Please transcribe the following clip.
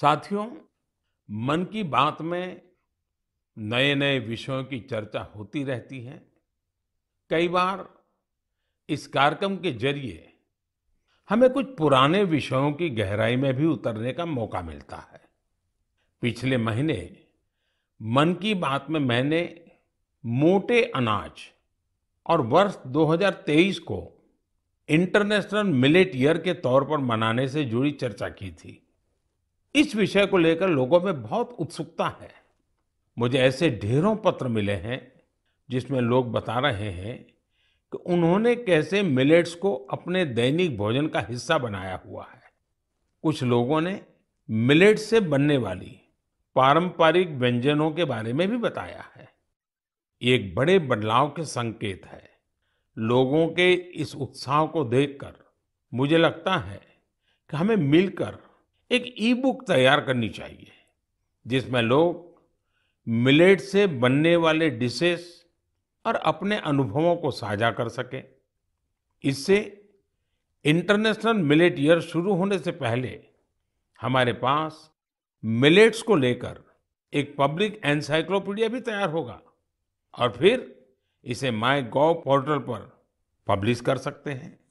साथियों मन की बात में नए नए विषयों की चर्चा होती रहती है कई बार इस कार्यक्रम के जरिए हमें कुछ पुराने विषयों की गहराई में भी उतरने का मौका मिलता है पिछले महीने मन की बात में मैंने मोटे अनाज और वर्ष 2023 को इंटरनेशनल मिलेट ईयर के तौर पर मनाने से जुड़ी चर्चा की थी इस विषय को लेकर लोगों में बहुत उत्सुकता है मुझे ऐसे ढेरों पत्र मिले हैं जिसमें लोग बता रहे हैं कि उन्होंने कैसे मिलेट्स को अपने दैनिक भोजन का हिस्सा बनाया हुआ है कुछ लोगों ने मिलेट्स से बनने वाली पारंपरिक व्यंजनों के बारे में भी बताया है ये एक बड़े बदलाव के संकेत है लोगों के इस उत्साह को देखकर मुझे लगता है कि हमें मिलकर एक ई बुक तैयार करनी चाहिए जिसमें लोग मिलेट से बनने वाले डिशेस और अपने अनुभवों को साझा कर सकें इससे इंटरनेशनल मिलेट ईयर शुरू होने से पहले हमारे पास मिलेट्स को लेकर एक पब्लिक एनसाइक्लोपीडिया भी तैयार होगा और फिर इसे माई गॉव पोर्टल पर पब्लिश कर सकते हैं